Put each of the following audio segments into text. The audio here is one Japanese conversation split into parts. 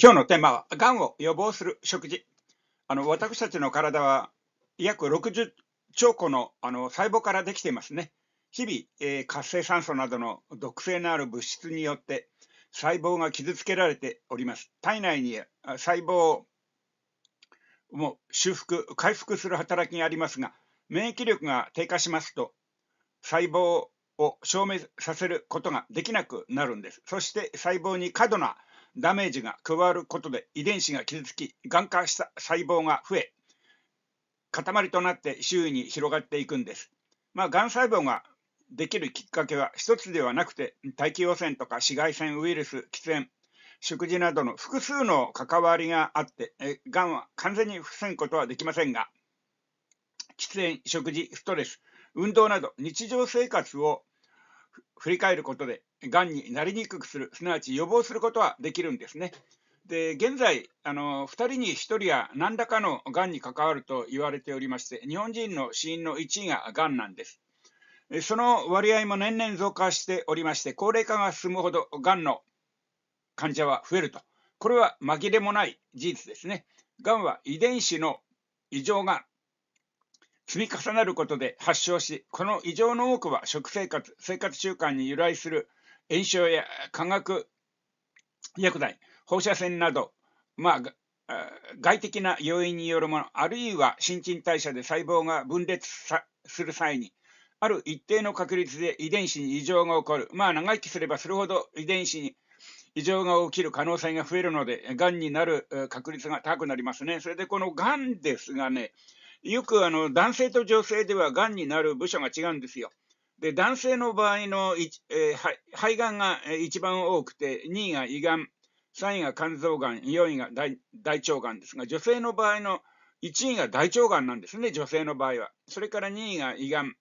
今日のテーマは、がんを予防する食事。あの私たちの体は約60兆個のあの細胞からできていますね。日々、えー、活性酸素などの毒性のある物質によって細胞が傷つけられております。体内に細胞を修復、回復する働きがありますが、免疫力が低下しますと、細胞を消滅させることができなくなるんです。そして細胞に過度なダメージが加わることで遺伝子が傷つき、がん化した細胞が増え、塊となって周囲に広がっていくんです。まあ、がん細胞ができるきっかけは1つではなくて、大気汚染とか紫外線ウイルス、喫煙、食事などの複数の関わりがあって、がんは完全に防ぐことはできませんが、喫煙、食事、ストレス、運動など日常生活を振り返ることで、がんになりにくくする、すなわち予防することはできるんですね。で現在あの、2人に1人は何らかのがんに関わると言われておりまして、日本人の死因の1位ががんなんです。その割合も年々増加しておりまして、高齢化が進むほどがんの患者は増えると、これは紛れもない事実ですね。がんは遺伝子の異常が積み重なることで発症し、この異常の多くは食生活、生活習慣に由来する炎症や化学薬剤、放射線など、まあ、外的な要因によるもの、あるいは新陳代謝で細胞が分裂する際に、ある一定の確率で遺伝子に異常が起こる。まあ、長生きすればするほど遺伝子に異常が起きる可能性が増えるので、がんになる確率が高くなりますね。それでこのがんですがね、よくあの男性と女性ではがんになる部署が違うんですよ。で男性の場合の、えー、肺がんが一番多くて2位が胃がん3位が肝臓がん4位が大腸がんですが女性の場合の1位が大腸がんなんですね女性の場合はそれから2位が胃がん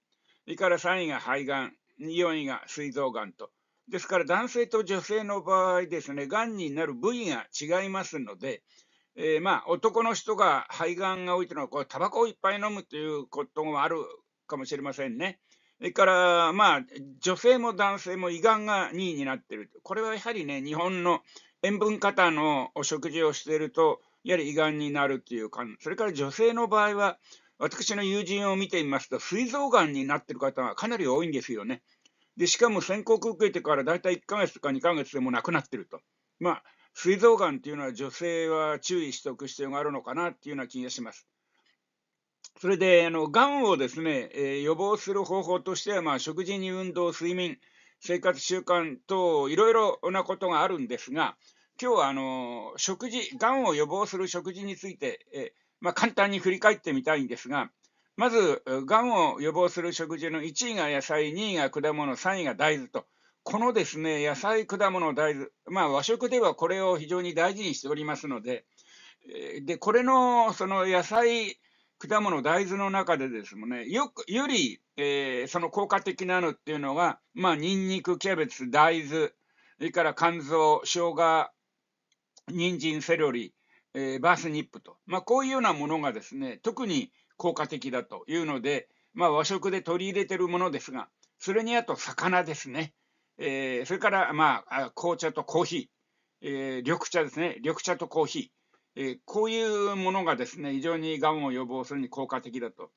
それから3位が肺がん4位が膵臓がんとですから男性と女性の場合ですねがんになる部位が違いますのでえー、まあ、男の人が肺がんが多いというのは、これ、タバコをいっぱい飲むということもあるかもしれませんね。それから、まあ、女性も男性も胃がんが2位になっている。これはやはりね、日本の塩分過多のお食事をしていると、やはり胃がんになるという感それから女性の場合は、私の友人を見てみますと、膵臓がんになっている方がかなり多いんですよね。で、しかも宣告受けてから大体1ヶ月か2ヶ月でも亡くなっていると。まあ膵臓がんっていうのは女性は注意しておく必要があるのかなっていうような気がします。それで、あのがんをですね、えー、予防する方法としては、まあ、食事に運動、睡眠、生活習慣等、いろいろなことがあるんですが、今日はあの食事、がんを予防する食事について、えー、まあ、簡単に振り返ってみたいんですが、まず、がんを予防する食事の1位が野菜、2位が果物、3位が大豆と、このですね、野菜、果物、大豆、まあ、和食ではこれを非常に大事にしておりますので、で、これの、その野菜、果物、大豆の中でですね、よく、より、えー、その効果的なのっていうのが、まあ、ニンニク、キャベツ、大豆、それから肝臓、生姜、人参、セロリ、えー、バースニップと、まあ、こういうようなものがですね、特に効果的だというので、まあ、和食で取り入れてるものですが、それにあと魚ですね。えー、それから、まあ、紅茶とコーヒー、えー、緑茶ですね、緑茶とコーヒー、えー、こういうものがですね、非常にがんを予防するに効果的だと。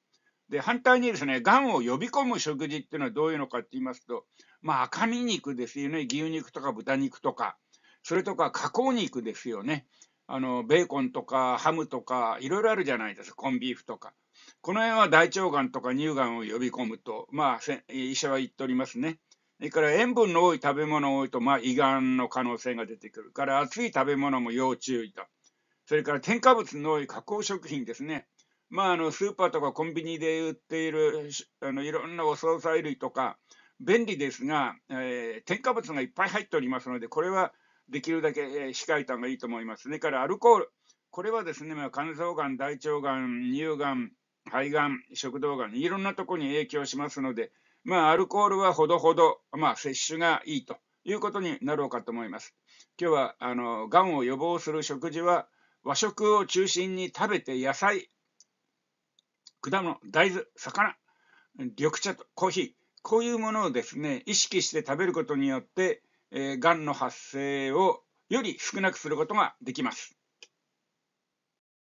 で、反対にですね、がんを呼び込む食事っていうのはどういうのかって言いますと、まあ、赤身肉ですよね、牛肉とか豚肉とか、それとか加工肉ですよね、あのベーコンとかハムとか、いろいろあるじゃないですか、コンビーフとか。この辺は大腸がんとか乳がんを呼び込むと、まあ、医者は言っておりますね。それから塩分の多い食べ物多いと、まあ、胃がんの可能性が出てくるから、熱い食べ物も要注意と。それから添加物の多い加工食品ですね。まあ、あのスーパーとかコンビニで売っているあのいろんなお惣菜類とか、便利ですが、えー、添加物がいっぱい入っておりますので、これはできるだけ控えた方がいいと思います。それからアルコール、これはですね、肝臓がん、大腸がん、乳がん、肺がん、食道がん、いろんなところに影響しますので、まあ、アルコールはほどほど、まあ、摂取がいいということになろうかと思います。今日は、あの、がんを予防する食事は、和食を中心に食べて野菜、果物、大豆、魚、緑茶とコーヒー、こういうものをですね、意識して食べることによって、えー、がんの発生をより少なくすることができます。